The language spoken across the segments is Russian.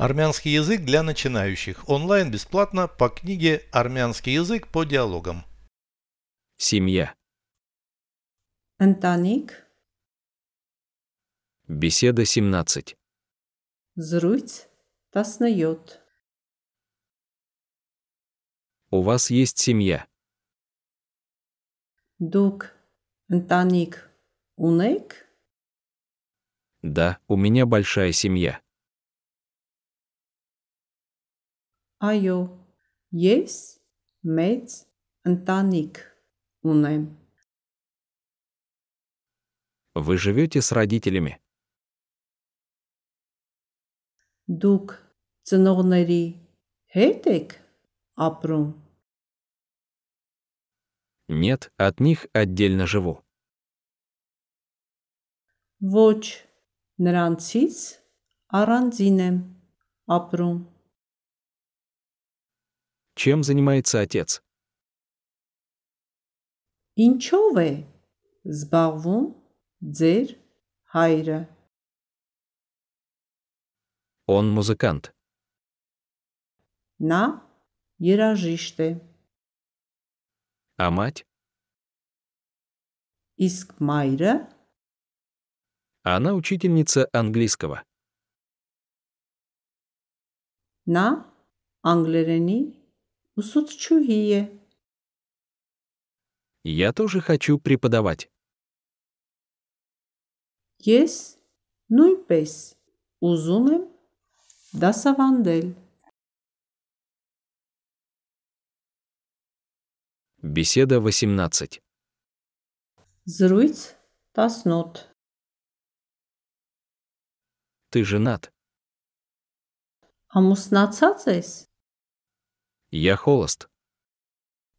Армянский язык для начинающих. Онлайн бесплатно по книге «Армянский язык по диалогам». Семья. Антаник. Беседа 17. Зруйц таснаёт. У вас есть семья. Дук. Антаник. Унек? Да, у меня большая семья. Այո, ես մեծ ընտանիք ունեմ։ Вы живете с родителями? Դուք ծնողների հետ եք ապրում։ Нет, от них отдельно живу. Ոչ, նրանցից առանձին եմ ապրում։ чем занимается отец? Ինչով է զբաղվում ձեր Он музыкант. На երաժիշտ А мать? Иск майра. Она учительница английского. На անգլերենի Усудчугие. Я тоже хочу преподавать. Ես նույնպես ուզում եմ դասավանդել։ Беседа 18. Զրույց 18. Ты женат. Ամուսնացած ես։ я холост.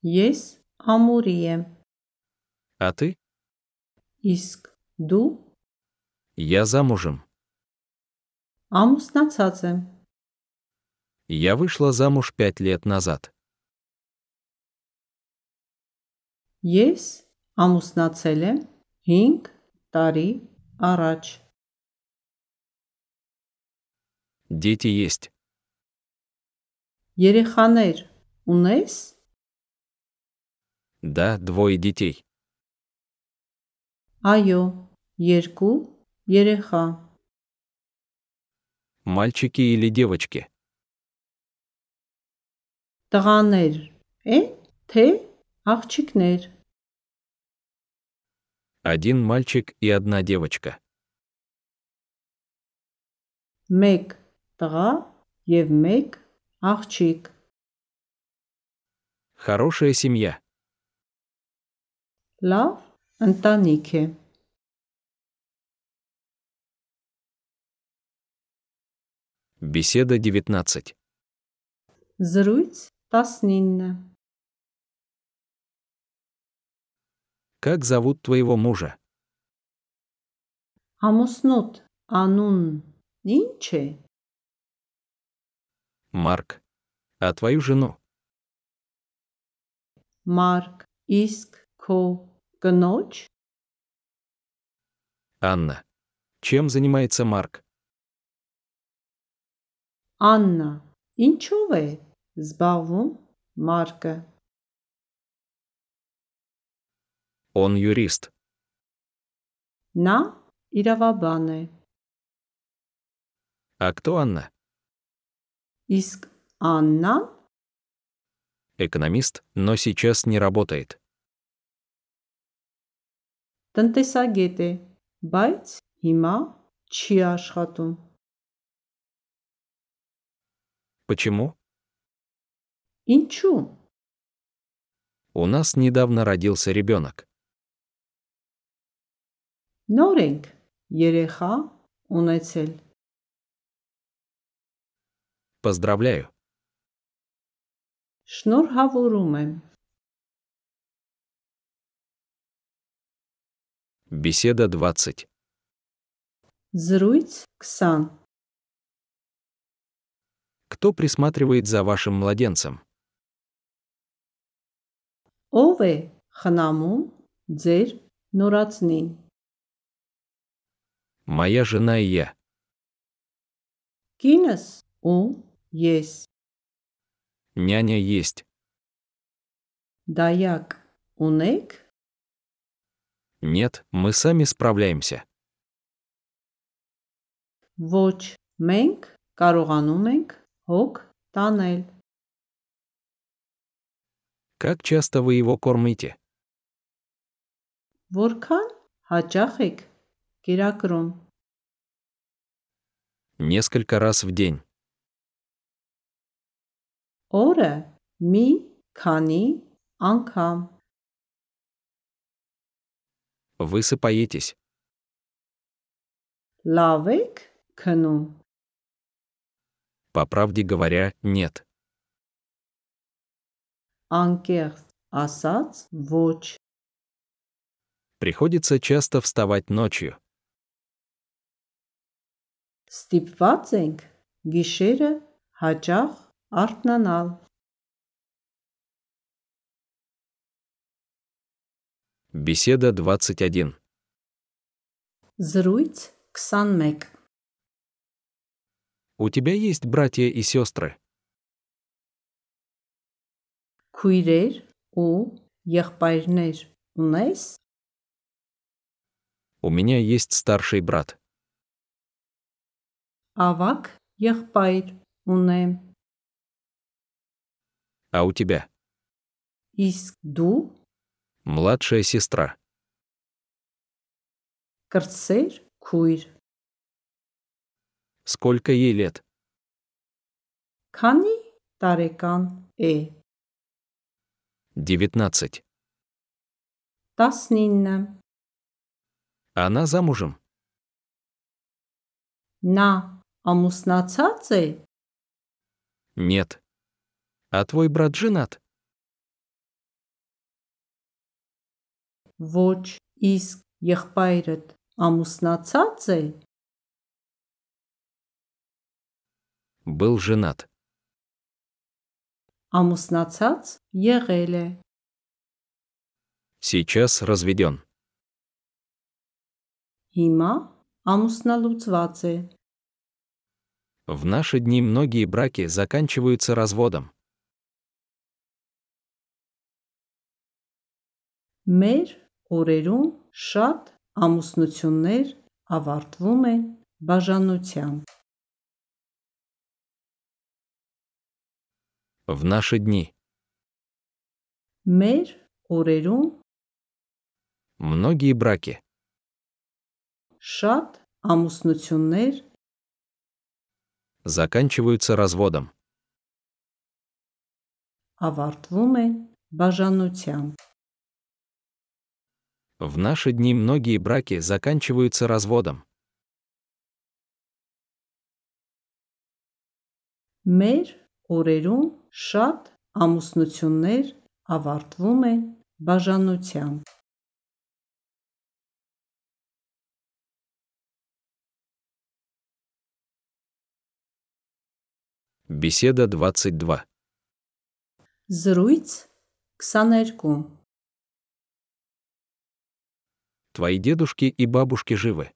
Ես ամուրի եմ։ А ты? Իսկ դու Я замужем. ամուսնացած եմ։ Я вышла замуж пять лет назад. Ես ամուսնացել եմ 5 տարի առաջ։ Дети есть. Երեխաներ ունես։ Да, двое детей. Այո, երկու երեխա։ Мальчики или девочки? Տղաներ են թե աղջիկներ։ Один мальчик и одна девочка. Մեկ տղա եւ մեկ Աղջիկ Хорошая семья. Լավ ընտանիք է։ Беседа 19. Զրույց 19 Как зовут твоего мужа? Ամուսնուդ անուն ի՞նչ է։ Марк. А твою жену? Марк иск ко гноч? Анна. Чем занимается Марк? Анна. Ինչով է զբաղվում Марка? Он юрист. На ирава А кто Анна? Իսկ Աննան экономист, но сейчас не работает. Տնտեսագետ է, բայց հիմա չի աշխատում։ Почему? Ինչու? У нас недавно родился ребенок. Նոր ենք երեխա ունեցել։ Поздравляю. Շնորհավորում եմ։ Беседа 20. Зруйц, Ксан. Кто присматривает за вашим младенцем? Ове ханаму խնամում ձեր Моя жена и я. Կինս у. Есть. Няня есть. Даяк унейк? Нет, мы сами справляемся. Воч մենք կարողանում ենք հոգ տանել։ Как часто вы его кормите? Որքան հաճախ киракрум. Несколько раз в день օրը մի քանի անգամ Высыпаетесь. Լավ եք քնում По правде говоря, нет. անկեղծ ասած ոչ Приходится часто вставать ночью. ստիպված ենք գիշերը հաճախ артынан ал Беседа 21. Зруйц Ксанмек. У тебя есть братья и сестры? Куйрер у яхпайрнер унес? У меня есть старший брат. Авак яхпайр унем. А у тебя? Искду. Младшая сестра. Карцер куир. Сколько ей лет? Кани тарекан э. Девятнадцать. Таснинна. Она замужем? На амуснацацей? Нет. А твой брат женат? Ոչ, իսկ եղբայրդ ամուսնացած է? Был женат. Ամուսնացած եղել է։ Сейчас разведен. Հիմա ամուսնալուծված է։ В наши дни многие браки заканчиваются разводом. Մեր օրերում շատ ամուսնություններ ավարտվում են բաժանությամբ։ В наши дни. Մեր օրերում Многие браки. շատ ամուսնություններ Заканчиваются разводом. ավարտվում են բաժանությամբ։ в наши дни многие браки заканчиваются разводом. Մեր օրերում շատ ամուսնություններ ավարտվում են բաժանությամբ։ Беседа 22. Զրույց 22 Твои дедушки и бабушки живы.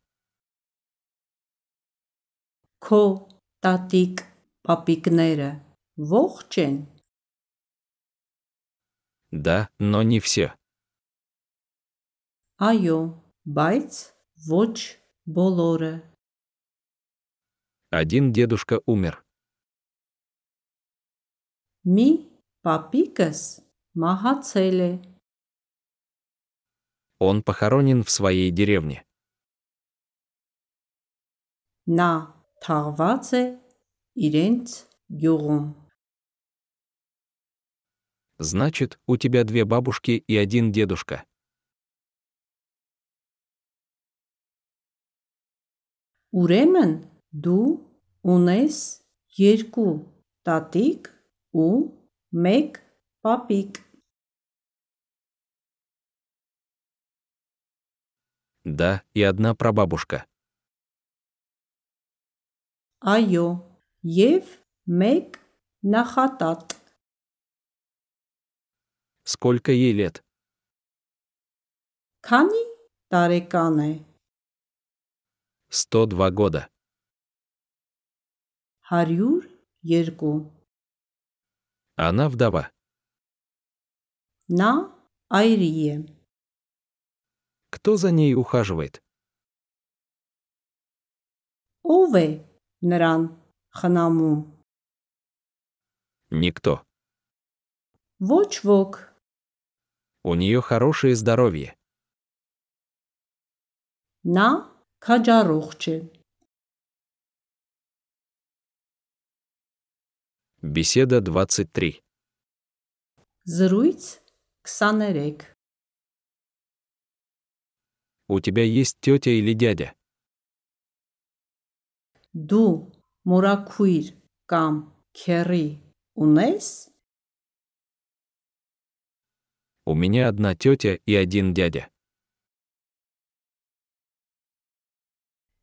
Ко татик папикները ողջ են։ Да, но не все. Այո, байц воч բոլորը։ Один дедушка умер. Ми папикас մահացել է։ он похоронен в своей деревне. На Тарваце Иренц Гюрум. Значит, у тебя две бабушки и один дедушка. Уремен ду унес ерку татик у мек папик. да, и одна прабабушка. Айо, ев, мейк, нахатат. Сколько ей лет? Кани, տարեկան Сто два года. 102. Она вдова. На Айрие кто за ней ухаживает. Увы, нран, ханаму. Никто. Вочвок. У нее хорошее здоровье. На каджарухче. Беседа 23. Зруйц Ксанерек. У тебя есть тетя или дядя? Դու մորակույր կամ քերի ունես? У меня одна тетя и один дядя.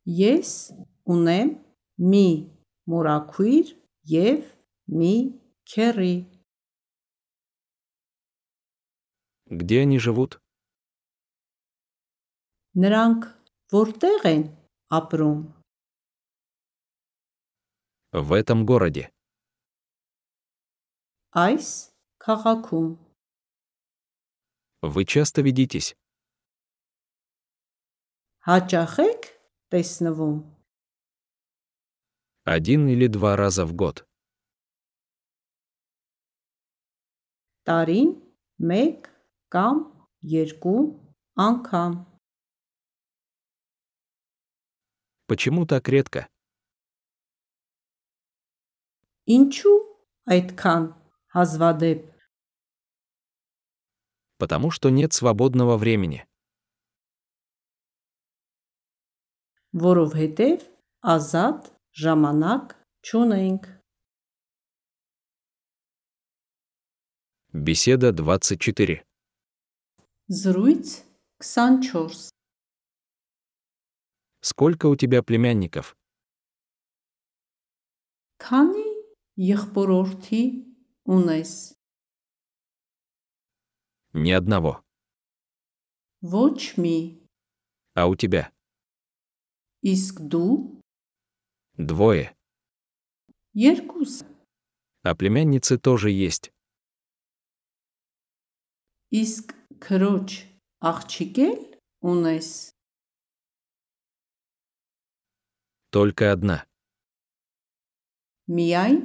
Ես ունեմ մի մորակույր եւ մի քերի. Где они живут? Նրանք որտեղ են ապրում В этом городе. Այս քաղաքում Вы часто видитесь? հաճախ եք տեսնվում Один или два раза в год. տարին մեկ կամ երկու անգամ Почему так редко? Инчу айткан азвадеб. Потому что нет свободного времени. Որովհետև ազատ ժամանակ չունենք։ Беседа 24. Զրույց 24 Сколько у тебя племянников? Քանի եղբորորդի ունես։ Ни одного. Вочми. А у тебя? Искду? Двое. երկուս։ А племянницы тоже есть. Иск քրոջ աղջիկ էլ ունես։ только одна. Миай,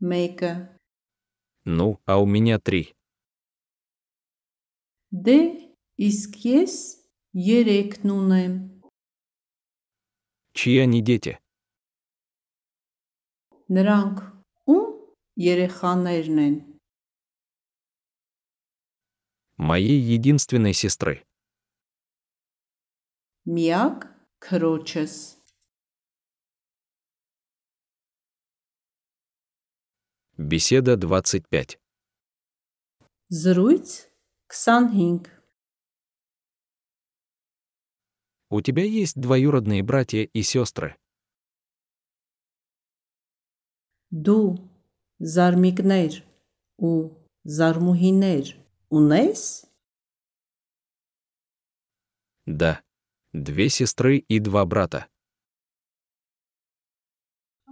мейка. Ну, а у меня три. Де искес ерекнунем. Чьи они дети? Նրանք ում երեխաներն Моей единственной сестры. Միակ քրոջս Беседа 25. Зруйц Ксанхинг. У тебя есть двоюродные братья и сестры? Ду Зармигнейр у Зармухинейр. Унес? Да. Две сестры и два брата.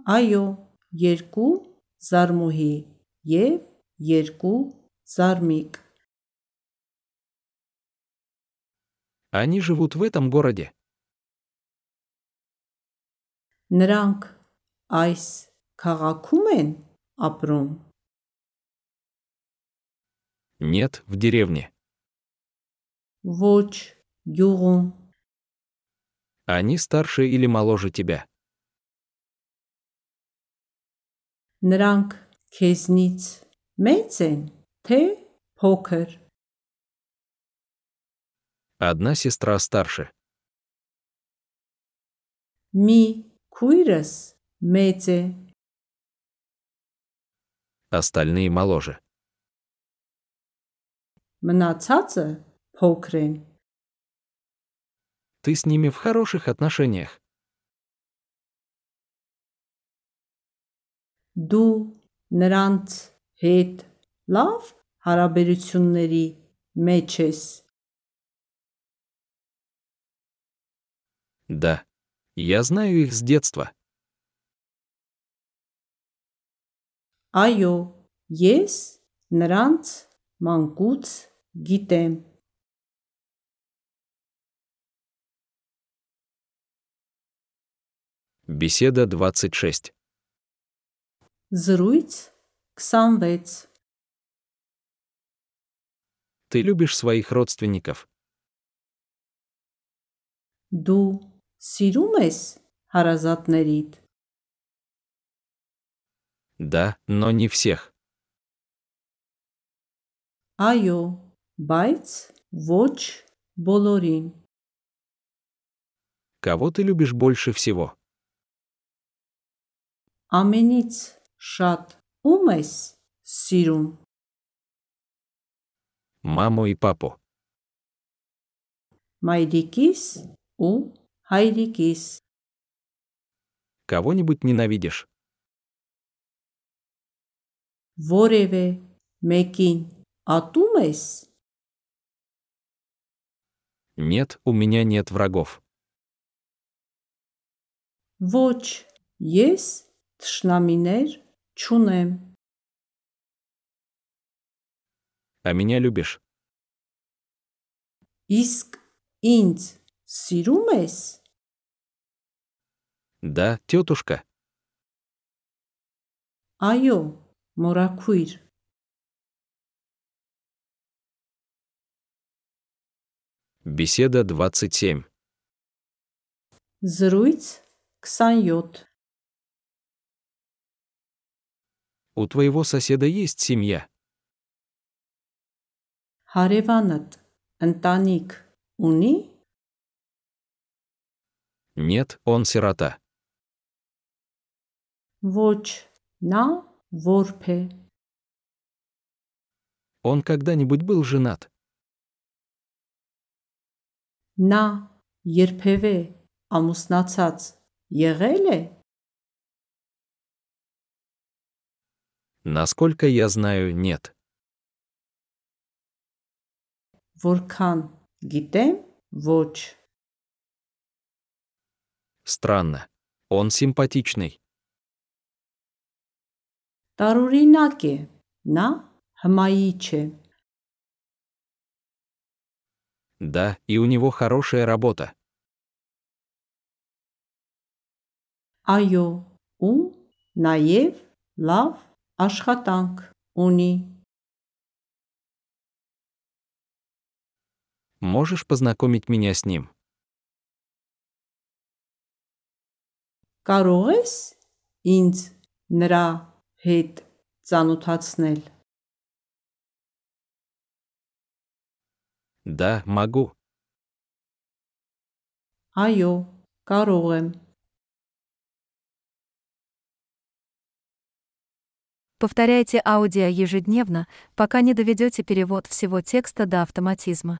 Айо, Ерку զարմուհի եւ երկու զարմիկ Они живут в этом городе. Նրանք այս քաղաքում են ապրում։ Нет, в деревне. Ոչ, գյուղում։ Они старше или моложе тебя? Նրանք քեզնից մեծ են, թե փոքր։ Одна сестра старше. Ми քույրս մեծ остальные моложе. Мнацаца покрен. Ты с ними в хороших отношениях. դու նրանց հետ լավ հարաբերությունների մեջ ես։ Да, я знаю их с детства. Այո, ես նրանց մանկուց գիտեմ։ Беседа 26. Зруйц, ксамвейц. Ты любишь своих родственников? Ду, սիրում ես հարազատներիդ։ Да, но не всех. Айо, байц, воч, болорин. Кого ты любишь больше всего? Ամենից Շատ ում ես սիրում։ Մամո и պապո։ Մայրիկիս ու հայրիկիս։ Кого-нибудь ненавидишь? Որևէ մեկին ատում ես։ Нет, у меня нет врагов. Ոչ, ես թշնամիներ Чуне. А меня любишь? Иск инц сирумес? Да, тетушка. Айо, моракуир. Беседа 27. Зруйц ксаньот. У твоего соседа есть семья? Հարևանդ ընտանիք ունի? Нет, он сирота. Ոչ, նա որբ Он когда-нибудь был женат? Նա երբևէ ամուսնացած եղել Насколько я знаю, нет. Որքան գիտեմ, ոչ։ Странно. Он симпатичный. Տարօրինակ է, նա Да, и у него хорошая работа. Այո, ու նաև լավ աշխատանք ունի Можешь познакомить меня с ним? Կարող ես ինձ նրա հետ ծանոթացնել? Да, могу. Այո, կարող եմ։ Повторяйте аудио ежедневно, пока не доведете перевод всего текста до автоматизма.